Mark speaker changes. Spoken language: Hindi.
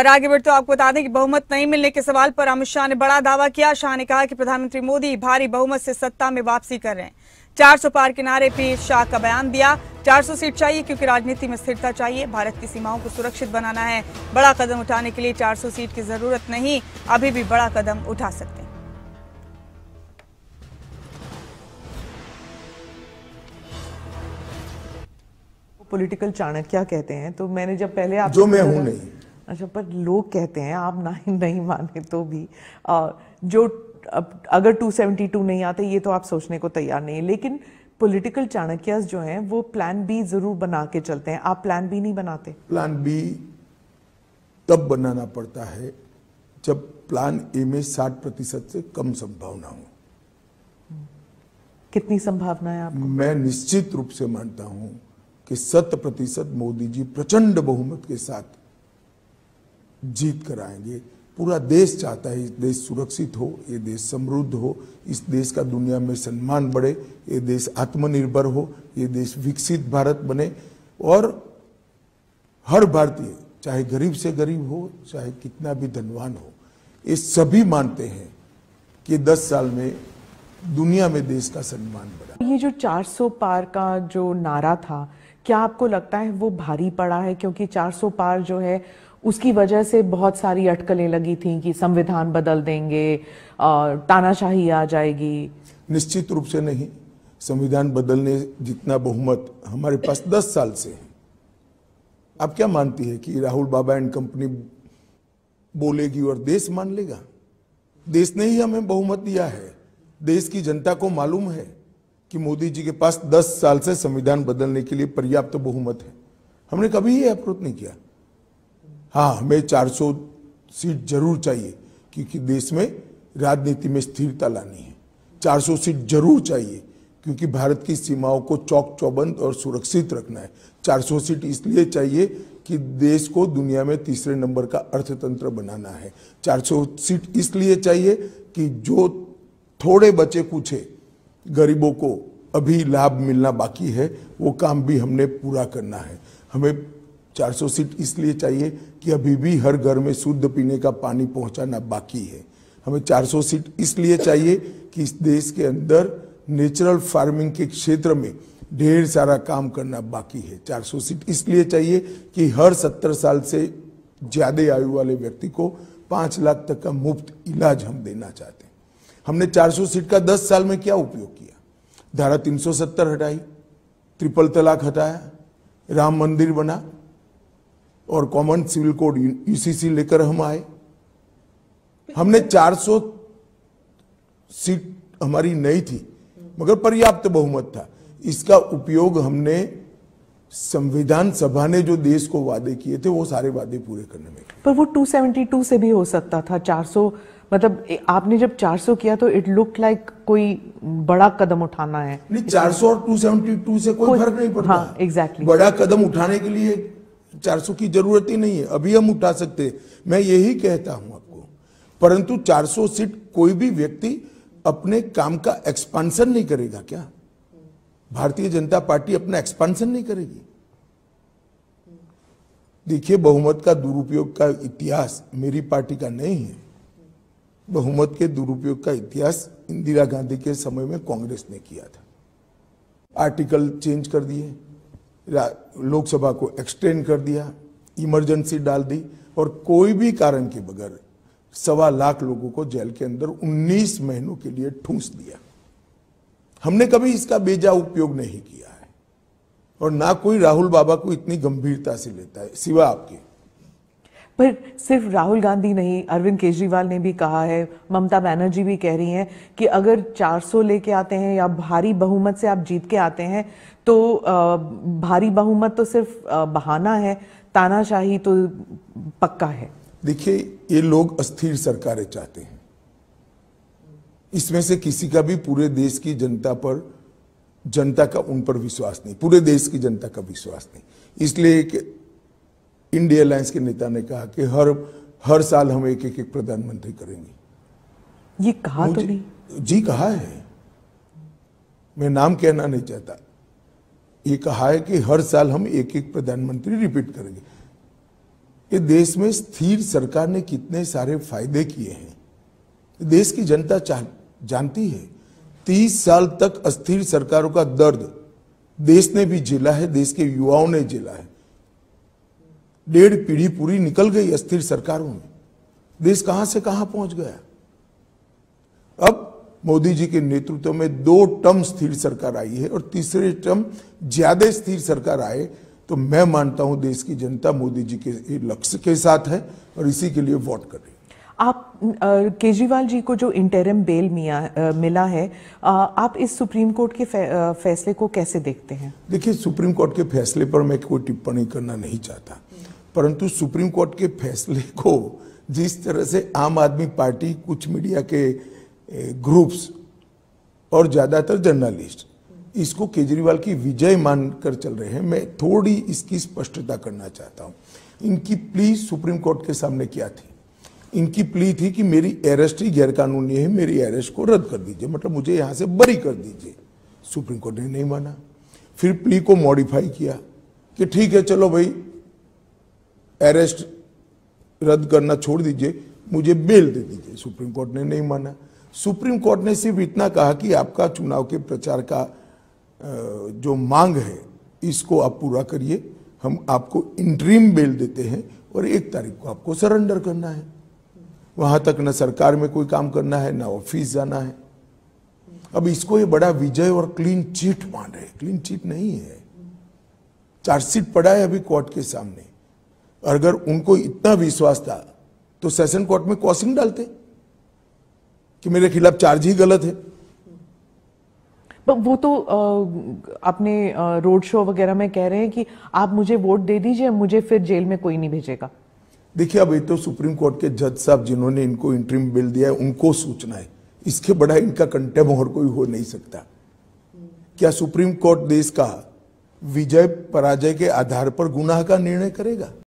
Speaker 1: और आगे बढ़ते आपको बता दें कि बहुमत नहीं मिलने के सवाल पर अमित शाह ने बड़ा दावा किया शाह ने कहा कि प्रधानमंत्री मोदी भारी बहुमत से सत्ता में वापसी कर रहे हैं चार पार किनारे पे शाह का बयान दिया 400 सीट चाहिए क्योंकि राजनीति में स्थिरता चाहिए भारत की सीमाओं को सुरक्षित बनाना है बड़ा कदम उठाने के लिए चार सीट की जरूरत नहीं अभी भी बड़ा कदम उठा सकते हैं पॉलिटिकल चाणक्य कहते हैं तो मैंने जब पहले आप जो मैं हूं नहीं अच्छा पर लोग कहते हैं आप ना नहीं माने तो भी आ, जो अब अगर 272 नहीं आते ये तो आप सोचने को तैयार नहीं लेकिन पॉलिटिकल चाणक्यस जो हैं वो प्लान बी जरूर बना के चलते हैं आप प्लान बी नहीं बनाते
Speaker 2: प्लान बी तब बनाना पड़ता है जब प्लान ए में 60 प्रतिशत से कम संभावना हो कितनी संभावना है आपको? मैं निश्चित रूप से मानता हूं कि शत प्रतिशत मोदी जी प्रचंड बहुमत के साथ जीत कर आएंगे पूरा देश चाहता है इस देश सुरक्षित हो ये देश समृद्ध हो इस देश का दुनिया में सम्मान बढ़े ये देश आत्मनिर्भर हो ये देश विकसित भारत बने और हर भारतीय चाहे गरीब से गरीब हो चाहे कितना भी धनवान हो ये सभी मानते हैं कि 10 साल में दुनिया में देश का सम्मान
Speaker 1: बढ़ा ये जो 400 पार का जो नारा था क्या आपको लगता है वो भारी पड़ा है क्योंकि 400 पार जो है उसकी वजह से बहुत सारी अटकलें लगी थी कि संविधान बदल देंगे तानाशाही आ
Speaker 2: जाएगी निश्चित रूप से नहीं संविधान बदलने जितना बहुमत हमारे पास दस साल से है आप क्या मानती है कि राहुल बाबा एंड कंपनी बोलेगी और देश मान लेगा देश ने ही हमें बहुमत दिया है देश की जनता को मालूम है कि मोदी जी के पास 10 साल से संविधान बदलने के लिए पर्याप्त तो बहुमत है हमने कभी ये अप्रोच नहीं किया हाँ हमें 400 सीट जरूर चाहिए क्योंकि देश में राजनीति में स्थिरता लानी है 400 सीट जरूर चाहिए क्योंकि भारत की सीमाओं को चौक चौबंद और सुरक्षित रखना है 400 सीट इसलिए चाहिए कि देश को दुनिया में तीसरे नंबर का अर्थतंत्र बनाना है 400 सीट इसलिए चाहिए कि जो थोड़े बचे कुछ गरीबों को अभी लाभ मिलना बाकी है वो काम भी हमने पूरा करना है हमें 400 सीट इसलिए चाहिए कि अभी भी हर घर में शुद्ध पीने का पानी पहुंचाना बाकी है हमें 400 सीट इसलिए चाहिए कि इस देश के अंदर नेचुरल फार्मिंग के क्षेत्र में ढेर सारा काम करना बाकी है 400 सीट इसलिए चाहिए कि हर 70 साल से ज़्यादा आयु वाले व्यक्ति को पाँच लाख तक का मुफ्त इलाज हम देना चाहते हैं हमने 400 सीट का 10 साल में क्या उपयोग किया धारा 370 हटाई ट्रिपल तलाक हटाया राम मंदिर बना और कॉमन सिविल कोड यूसीसी लेकर हम आए हमने 400 सीट हमारी नहीं थी मगर पर्याप्त बहुमत था इसका उपयोग हमने संविधान सभा ने जो देश को वादे किए थे वो सारे वादे पूरे करने में
Speaker 1: पर वो 272 से भी हो सकता था 400 मतलब आपने जब 400 किया तो इट लुक लाइक कोई बड़ा कदम उठाना है
Speaker 2: नहीं 400 और 272 से कोई फर्क नहीं पड़ता हाँ, exactly. बड़ा कदम उठाने के लिए 400 की जरूरत ही नहीं है अभी हम उठा सकते मैं यही कहता हूं आपको परंतु 400 सीट कोई भी व्यक्ति अपने काम का एक्सपांशन नहीं करेगा क्या भारतीय जनता पार्टी अपना एक्सपांशन नहीं करेगी देखिए बहुमत का दुरुपयोग का इतिहास मेरी पार्टी का नहीं है बहुमत के दुरुपयोग का इतिहास इंदिरा गांधी के समय में कांग्रेस ने किया था आर्टिकल चेंज कर दिए लोकसभा को एक्सटेंड कर दिया इमरजेंसी डाल दी और कोई भी कारण के बगैर सवा लाख लोगों को जेल के अंदर 19 महीनों के लिए ठूस दिया हमने कभी इसका बेजा उपयोग नहीं किया है और ना कोई राहुल बाबा को इतनी गंभीरता से लेता है सिवा आपके
Speaker 1: पर सिर्फ राहुल गांधी नहीं अरविंद केजरीवाल ने भी कहा है ममता बनर्जी भी कह रही हैं कि अगर 400 लेके आते हैं या भारी बहुमत से आप जीत के आते हैं तो भारी बहुमत तो सिर्फ बहाना है तानाशाही तो पक्का है
Speaker 2: देखिए ये लोग अस्थिर सरकारें चाहते हैं इसमें से किसी का भी पूरे देश की जनता पर जनता का उन पर विश्वास नहीं पूरे देश की जनता का विश्वास नहीं इसलिए इंडिया अलायंस के नेता ने कहा कि हर हर साल हम एक एक, एक प्रधानमंत्री करेंगे ये कहा तो नहीं जी कहा है मैं नाम कहना नहीं चाहता ये कहा है कि हर साल हम एक एक प्रधानमंत्री रिपीट करेंगे ये देश में स्थिर सरकार ने कितने सारे फायदे किए हैं देश की जनता जानती है तीस साल तक अस्थिर सरकारों का दर्द देश ने भी झेला है देश के युवाओं ने झेला है डेढ़ पीढ़ी पूरी निकल गई अस्थिर सरकारों में देश कहां से कहां पहुंच गया अब मोदी जी के नेतृत्व में दो टर्म स्थिर सरकार आई है और तीसरे टर्म ज्यादा स्थिर सरकार आए तो मैं मानता हूं देश की जनता मोदी जी के लक्ष्य के साथ है और इसी के लिए वोट कर रही
Speaker 1: आप केजरीवाल जी को जो इंटरम बेल मिया, मिला है आप इस सुप्रीम कोर्ट के फैसले को कैसे देखते हैं
Speaker 2: देखिए सुप्रीम कोर्ट के फैसले पर मैं कोई टिप्पणी करना नहीं चाहता परंतु सुप्रीम कोर्ट के फैसले को जिस तरह से आम आदमी पार्टी कुछ मीडिया के ग्रुप्स और ज़्यादातर जर्नलिस्ट इसको केजरीवाल की विजय मानकर चल रहे हैं मैं थोड़ी इसकी स्पष्टता करना चाहता हूँ इनकी प्ली सुप्रीम कोर्ट के सामने क्या थी इनकी प्ली थी कि मेरी अरेस्ट ही गैरकानूनी है मेरी अरेस्ट को रद्द कर दीजिए मतलब मुझे यहाँ से बरी कर दीजिए सुप्रीम कोर्ट ने नहीं माना फिर प्ली को मॉडिफाई किया कि ठीक है चलो भाई अरेस्ट रद्द करना छोड़ दीजिए मुझे बेल दे दीजिए सुप्रीम कोर्ट ने नहीं माना सुप्रीम कोर्ट ने सिर्फ इतना कहा कि आपका चुनाव के प्रचार का जो मांग है इसको आप पूरा करिए हम आपको इंट्रीम बेल देते हैं और एक तारीख को आपको सरेंडर करना है वहां तक न सरकार में कोई काम करना है ना ऑफिस जाना है अब इसको ये बड़ा विजय और क्लीन चिट मान रहे क्लीन चिट नहीं है चार्जशीट पड़ा है अभी कोर्ट के सामने अगर उनको इतना विश्वास था तो सेशन कोर्ट में क्रॉसिंग डालते कि मेरे खिलाफ चार्ज ही गलत है
Speaker 1: वो तो आपने रोड शो वगैरह में कह रहे हैं कि आप मुझे वोट दे दीजिए मुझे फिर जेल में कोई नहीं भेजेगा
Speaker 2: देखिए अब ये तो सुप्रीम कोर्ट के जज साहब जिन्होंने इनको इंट्रीम बिल दिया है उनको सूचना है इसके बड़ा इनका कंटेम और कोई हो नहीं सकता क्या सुप्रीम कोर्ट देश का विजय पराजय के आधार पर गुनाह का निर्णय करेगा